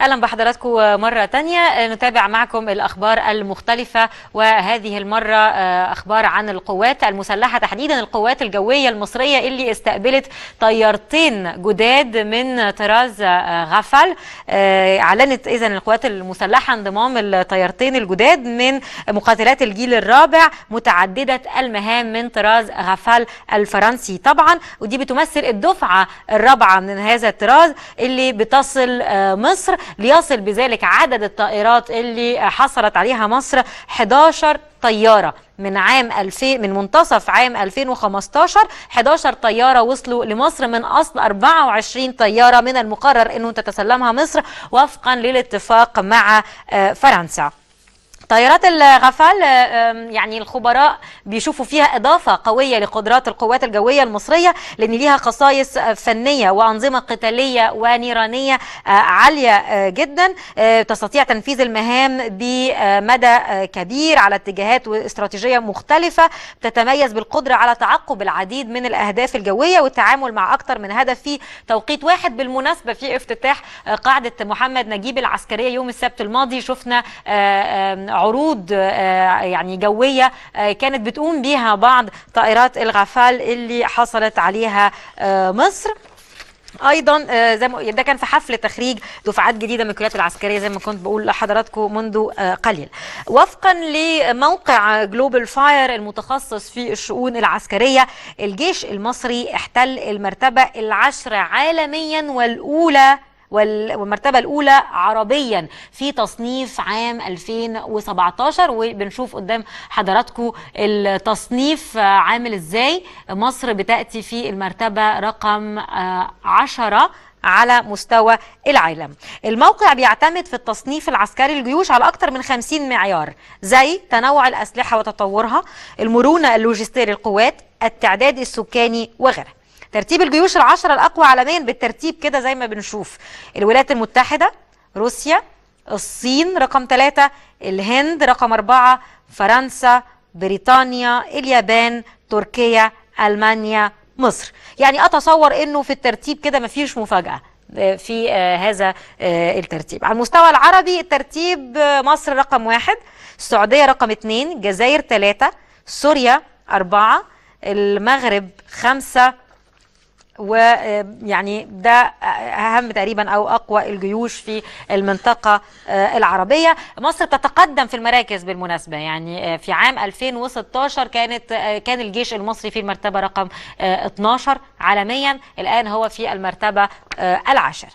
اهلا بحضراتكم مره تانية آه، نتابع معكم الاخبار المختلفه وهذه المره آه، اخبار عن القوات المسلحه تحديدا القوات الجويه المصريه اللي استقبلت طيارتين جداد من طراز آه، غفل اعلنت اذا القوات المسلحه انضمام الطيارتين الجداد من مقاتلات الجيل الرابع متعدده المهام من طراز غفل الفرنسي طبعا ودي بتمثل الدفعه الرابعه من هذا الطراز اللي بتصل مصر ليصل بذلك عدد الطائرات اللي حصلت عليها مصر 11 طيارة من عام 2000 من منتصف عام 2015 11 طيارة وصلوا لمصر من أصل 24 طيارة من المقرر أنه تتسلمها مصر وفقا للاتفاق مع آه، فرنسا طيارات الغفال يعني الخبراء بيشوفوا فيها إضافة قوية لقدرات القوات الجوية المصرية لأن ليها خصائص فنية وأنظمة قتالية ونيرانية آه، عالية آه، جدا آه، تستطيع تنفيذ المهام بمدى كبير على اتجاهات واستراتيجية مختلفة تتميز بالقدرة على تعقب العديد من الأهداف الجوية والتعامل مع أكثر من هدف في توقيت واحد بالمناسبة في افتتاح قاعدة محمد نجيب العسكرية يوم السبت الماضي شفنا عروض آه، يعني جوية آه، كانت بتقوم بيها بعض طائرات الغفال اللي حصلت عليها آه، مصر ايضا زي ما ده كان في حفل تخريج دفعات جديده من الكليات العسكريه زي ما كنت بقول لحضراتكم منذ قليل وفقا لموقع جلوبال فاير المتخصص في الشؤون العسكريه الجيش المصري احتل المرتبه العشر عالميا والاولى والمرتبة الأولى عربيا في تصنيف عام 2017 وبنشوف قدام حضراتكم التصنيف عامل ازاي مصر بتأتي في المرتبة رقم 10 آه، على مستوى العالم الموقع بيعتمد في التصنيف العسكري الجيوش على أكثر من 50 معيار زي تنوع الأسلحة وتطورها المرونة اللوجستية للقوات التعداد السكاني وغيرها ترتيب الجيوش العشرة الأقوى عالميا بالترتيب كده زي ما بنشوف الولايات المتحدة روسيا الصين رقم ثلاثة الهند رقم أربعة فرنسا بريطانيا اليابان تركيا ألمانيا مصر يعني أتصور أنه في الترتيب كده مفيش مفاجأة آه، في آه، هذا آه، الترتيب على المستوى العربي الترتيب مصر رقم واحد السعودية رقم اثنين الجزائر ثلاثة سوريا أربعة المغرب خمسة ويعني آه، ده اهم تقريبا او اقوى الجيوش في المنطقه آه، العربيه مصر تتقدم في المراكز بالمناسبه يعني آه، في عام 2016 كانت كان الجيش المصري في المرتبه رقم 12 عالميا الان هو في المرتبه العاشره